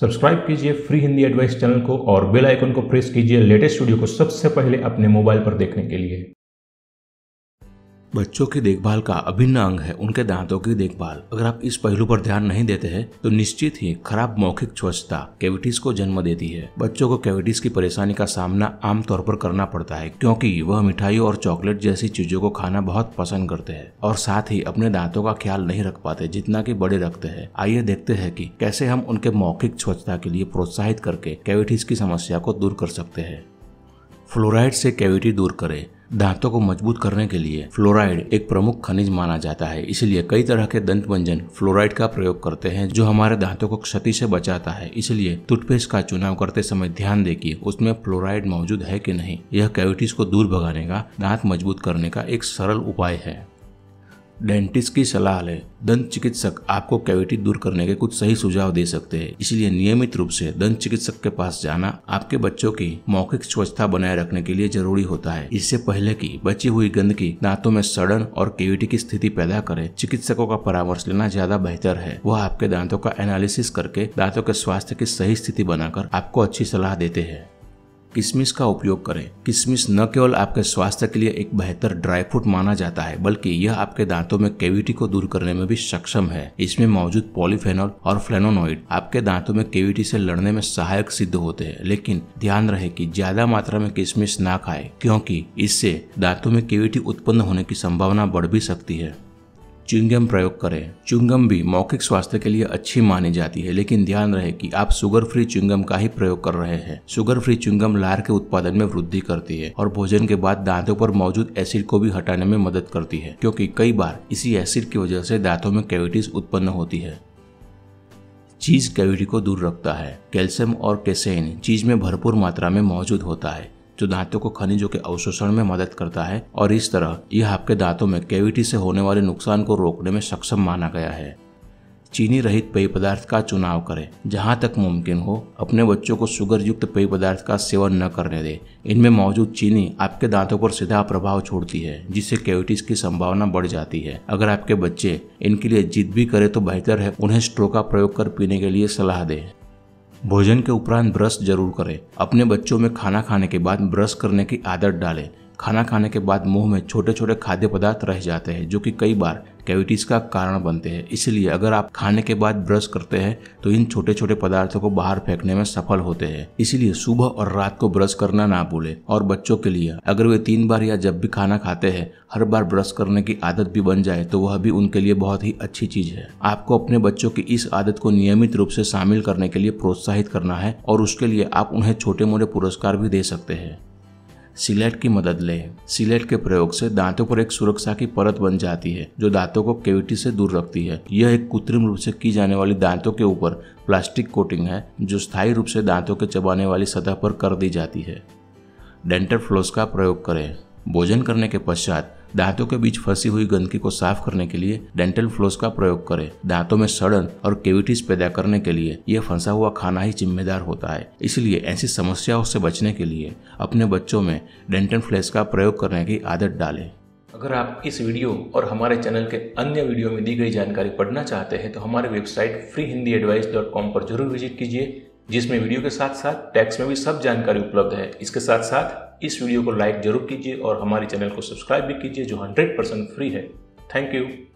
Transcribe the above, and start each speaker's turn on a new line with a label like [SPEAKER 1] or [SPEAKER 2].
[SPEAKER 1] subscribe कीजिए free Hindi advice channel को और बेल आइकन को प्रेस कीजिए लेटेस्ट वीडियो को सबसे पहले अपने मोबाइल पर देखने के लिए बच्चों की देखभाल का अभिन्न अंग है उनके दांतों की देखभाल अगर आप इस पहलू पर ध्यान नहीं देते हैं तो निश्चित ही खराब मौखिक स्वच्छता कैविटीज को जन्म देती है बच्चों को कैविटीज की परेशानी का सामना आमतौर पर करना पड़ता है क्योंकि वह मिठाई और चॉकलेट जैसी चीजों को खाना बहुत पसंद करते हैं और साथ ही अपने दांतों का ख्याल नहीं रख पाते जितना की बड़े रखते हैं आइए देखते हैं की कैसे हम उनके मौखिक स्वच्छता के लिए प्रोत्साहित करके कैविटीज की समस्या को दूर कर सकते हैं फ्लोराइड से कैविटी दूर करें दांतों को मजबूत करने के लिए फ्लोराइड एक प्रमुख खनिज माना जाता है इसलिए कई तरह के दंत व्यंजन फ्लोराइड का प्रयोग करते हैं जो हमारे दांतों को क्षति से बचाता है इसलिए टूथपेस्ट का चुनाव करते समय ध्यान दे कि उसमें फ्लोराइड मौजूद है कि नहीं यह कैविटीज को दूर भगाने का दांत मजबूत करने का एक सरल उपाय है डेंटिस्ट की सलाह लें दंत चिकित्सक आपको कैविटी दूर करने के कुछ सही सुझाव दे सकते हैं इसलिए नियमित रूप से दंत चिकित्सक के पास जाना आपके बच्चों की मौखिक स्वच्छता बनाए रखने के लिए जरूरी होता है इससे पहले की बची हुई गंदगी दांतों में सड़न और कैविटी की स्थिति पैदा करे चिकित्सकों का परामर्श लेना ज्यादा बेहतर है वह आपके दांतों का एनालिसिस करके दांतों के स्वास्थ्य की सही स्थिति बनाकर आपको अच्छी सलाह देते हैं किशमिश का उपयोग करें किशमिश न केवल आपके स्वास्थ्य के लिए एक बेहतर ड्राई फ्रूट माना जाता है बल्कि यह आपके दांतों में केविटी को दूर करने में भी सक्षम है इसमें मौजूद पॉलीफेनॉल और फ्लेनोनोइड आपके दांतों में केविटी से लड़ने में सहायक सिद्ध होते हैं लेकिन ध्यान रहे कि ज्यादा मात्रा में किशमिश ना खाए क्योंकि इससे दांतों में केविटी उत्पन्न होने की संभावना बढ़ भी सकती है चुंगम प्रयोग करें चुंगम भी मौखिक स्वास्थ्य के लिए अच्छी मानी जाती है लेकिन ध्यान रहे कि आप शुगर फ्री चुंगम का ही प्रयोग कर रहे हैं शुगर फ्री चुंगम लार के उत्पादन में वृद्धि करती है और भोजन के बाद दांतों पर मौजूद एसिड को भी हटाने में मदद करती है क्योंकि कई बार इसी एसिड की वजह से दांतों में कैविटीज उत्पन्न होती है चीज कैविटी को दूर रखता है कैल्शियम और कैसेन चीज में भरपूर मात्रा में मौजूद होता है जो दांतों को खनिजों के अवशोषण में मदद करता है और इस तरह यह आपके दांतों में कैविटी से होने वाले नुकसान को रोकने में सक्षम माना गया है चीनी रहित पेय पदार्थ का चुनाव करें जहाँ तक मुमकिन हो अपने बच्चों को शुगर युक्त पेय पदार्थ का सेवन न करने दें इनमें मौजूद चीनी आपके दांतों पर सीधा प्रभाव छोड़ती है जिससे कैविटीज की संभावना बढ़ जाती है अगर आपके बच्चे इनके लिए जिद भी करें तो बेहतर है उन्हें स्ट्रो का प्रयोग कर पीने के लिए सलाह दें भोजन के उपरांत ब्रश जरूर करें अपने बच्चों में खाना खाने के बाद ब्रश करने की आदत डालें खाना खाने के बाद मुंह में छोटे छोटे खाद्य पदार्थ रह जाते हैं जो कि कई बार कैविटीज़ का कारण बनते हैं इसलिए अगर आप खाने के बाद ब्रश करते हैं तो इन छोटे छोटे पदार्थों को बाहर फेंकने में सफल होते हैं इसलिए सुबह और रात को ब्रश करना ना भूले और बच्चों के लिए अगर वे तीन बार या जब भी खाना खाते हैं हर बार ब्रश करने की आदत भी बन जाए तो वह भी उनके लिए बहुत ही अच्छी चीज है आपको अपने बच्चों की इस आदत को नियमित रूप से शामिल करने के लिए प्रोत्साहित करना है और उसके लिए आप उन्हें छोटे मोटे पुरस्कार भी दे सकते हैं सिलेट की मदद ले सिलेट के प्रयोग से दांतों पर एक सुरक्षा की परत बन जाती है जो दांतों को केविटी से दूर रखती है यह एक कृत्रिम रूप से की जाने वाली दांतों के ऊपर प्लास्टिक कोटिंग है जो स्थायी रूप से दांतों के चबाने वाली सतह पर कर दी जाती है डेंटल फ्लोस का प्रयोग करें भोजन करने के पश्चात दांतों के बीच फंसी हुई गंदगी को साफ करने के लिए डेंटल फ्लोस का प्रयोग करें दांतों में सड़न और केविटीज पैदा करने के लिए यह फंसा हुआ खाना ही जिम्मेदार होता है इसलिए ऐसी समस्याओं से बचने के लिए अपने बच्चों में डेंटल फ्लेस का प्रयोग करने की आदत डालें अगर आप इस वीडियो और हमारे चैनल के अन्य वीडियो में दी गई जानकारी पढ़ना चाहते हैं तो हमारे website free Hindi advice dot com पर जरूर विजिट कीजिए जिसमें वीडियो के साथ साथ टैक्स में भी सब जानकारी उपलब्ध है इसके साथ साथ इस वीडियो को लाइक जरूर कीजिए और हमारे चैनल को सब्सक्राइब भी कीजिए जो 100 परसेंट फ्री है थैंक यू